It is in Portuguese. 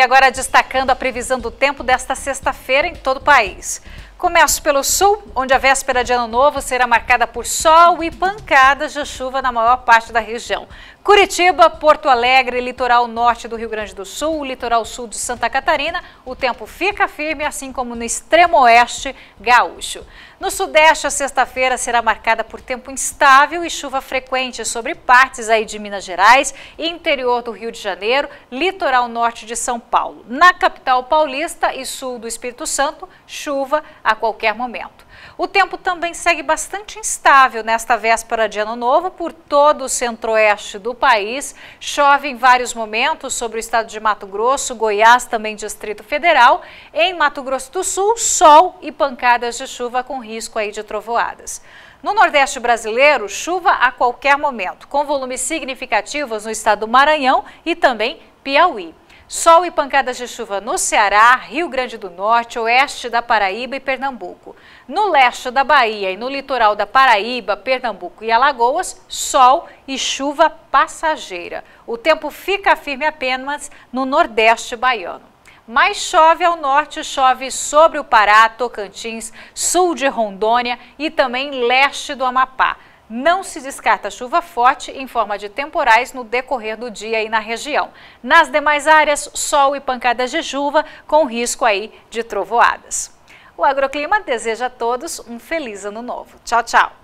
E agora destacando a previsão do tempo desta sexta-feira em todo o país. Começo pelo sul, onde a véspera de Ano Novo será marcada por sol e pancadas de chuva na maior parte da região, Curitiba, Porto Alegre, litoral norte do Rio Grande do Sul, litoral sul de Santa Catarina, o tempo fica firme, assim como no extremo oeste gaúcho. No sudeste, a sexta-feira será marcada por tempo instável e chuva frequente sobre partes aí de Minas Gerais, interior do Rio de Janeiro, litoral norte de São Paulo. Na capital paulista e sul do Espírito Santo, chuva a qualquer momento. O tempo também segue bastante instável nesta véspera de Ano Novo por todo o centro-oeste do país. Chove em vários momentos sobre o estado de Mato Grosso, Goiás, também Distrito Federal. Em Mato Grosso do Sul, sol e pancadas de chuva com risco aí de trovoadas. No Nordeste brasileiro, chuva a qualquer momento, com volumes significativos no estado do Maranhão e também Piauí. Sol e pancadas de chuva no Ceará, Rio Grande do Norte, oeste da Paraíba e Pernambuco. No leste da Bahia e no litoral da Paraíba, Pernambuco e Alagoas, sol e chuva passageira. O tempo fica firme apenas no nordeste baiano. Mas chove ao norte, chove sobre o Pará, Tocantins, sul de Rondônia e também leste do Amapá. Não se descarta chuva forte em forma de temporais no decorrer do dia e na região. Nas demais áreas, sol e pancadas de chuva com risco aí de trovoadas. O Agroclima deseja a todos um feliz ano novo. Tchau, tchau.